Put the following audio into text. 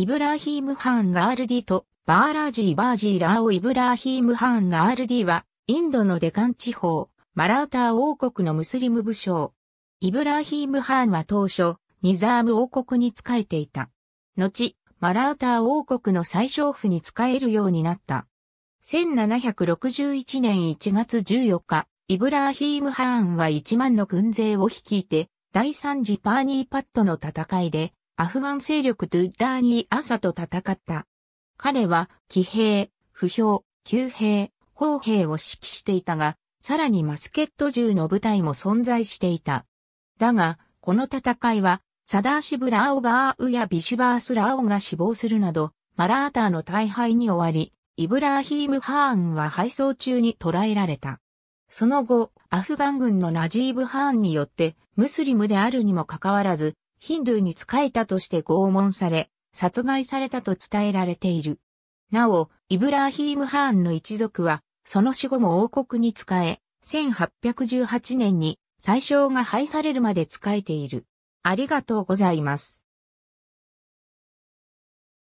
イブラーヒーム・ハーン・ガールディとバーラージー・バージー・ラーオ・イブラーヒーム・ハーン・ガールディは、インドのデカン地方、マラーター王国のムスリム武将。イブラーヒーム・ハーンは当初、ニザーム王国に仕えていた。後、マラーター王国の最小府に仕えるようになった。1761年1月14日、イブラーヒーム・ハーンは1万の軍勢を率いて、第3次パーニーパットの戦いで、アフガン勢力ドゥッダーニー・アサと戦った。彼は、騎兵、不評、旧兵、砲兵を指揮していたが、さらにマスケット銃の部隊も存在していた。だが、この戦いは、サダーシブ・ラオバーウやビシュバース・ラオが死亡するなど、マラーターの大敗に終わり、イブラーヒーム・ハーンは敗走中に捕らえられた。その後、アフガン軍のナジーブ・ハーンによって、ムスリムであるにもかかわらず、ヒンドゥーに仕えたとして拷問され、殺害されたと伝えられている。なお、イブラーヒーム・ハーンの一族は、その死後も王国に仕え、1818年に最小が廃されるまで仕えている。ありがとうございます。